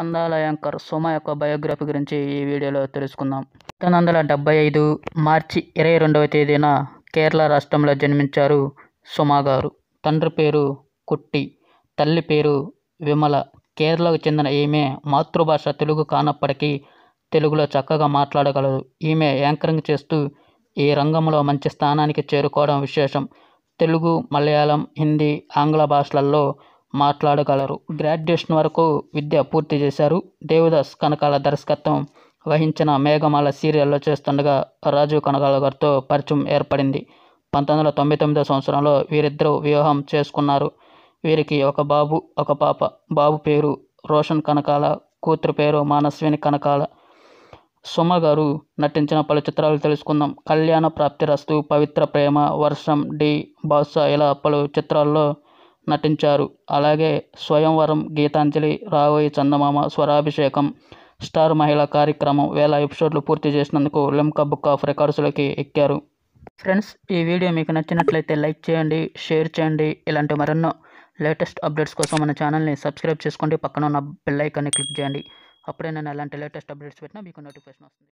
అందాల యాంకర్ సుమ యొక్క బయోగ్రఫీ గురించి ఈ వీడియోలో తెలుసుకుందాం పంతొమ్మిది వందల డెబ్బై ఐదు మార్చి ఇరవై రెండవ తేదీన కేరళ రాష్ట్రంలో జన్మించారు సుమ గారు తండ్రి పేరు కుట్టి తల్లి పేరు విమల కేరళకు చెందిన ఈమె మాతృభాష తెలుగు కానప్పటికీ తెలుగులో చక్కగా మాట్లాడగలదు ఈమె యాంకరింగ్ చేస్తూ ఈ రంగంలో మంచి స్థానానికి చేరుకోవడం విశేషం తెలుగు మలయాళం హిందీ ఆంగ్ల భాషలలో మాట్లాడగలరు గ్రాడ్యుయేషన్ వరకు విద్య పూర్తి చేశారు దేవదాస్ కనకాల దర్శకత్వం వహించిన మేఘమాల సీరియల్లో చేస్తుండగా రాజు కనకాల గారితో పరిచయం ఏర్పడింది పంతొమ్మిది వందల తొంభై తొమ్మిదో సంవత్సరంలో వీరిద్దరూ వివాహం చేసుకున్నారు వీరికి ఒక బాబు ఒక పాప బాబు పేరు రోషన్ కనకాల కూతురు పేరు మానస్విని కనకాల సుమ గారు నటించిన పలు చిత్రాలు తెలుసుకుందాం కళ్యాణ ప్రాప్తి రస్తు పవిత్ర ప్రేమ వర్షం డి బాసా ఇలా పలు చిత్రాల్లో నటించారు అలాగే స్వయంవరం గీతాంజలి రావోయి చందమామ స్వరాభిషేకం స్టార్ మహిళ కార్యక్రమం వేల ఎపిసోడ్లు పూర్తి చేసినందుకు లిమ్కా బుక్ ఆఫ్ రికార్డ్స్లోకి ఎక్కారు ఫ్రెండ్స్ ఈ వీడియో మీకు నచ్చినట్లయితే లైక్ చేయండి షేర్ చేయండి ఇలాంటి మరెన్నో లేటెస్ట్ అప్డేట్స్ కోసం మన ఛానల్ని సబ్స్క్రైబ్ చేసుకోండి పక్కన ఉన్న బెల్ ఐకాన్ని క్లిక్ చేయండి అప్పుడే నేను అలాంటి లేటెస్ట్ అప్డేట్స్ పెట్టినా మీకు నోటిఫికేషన్ వస్తుంది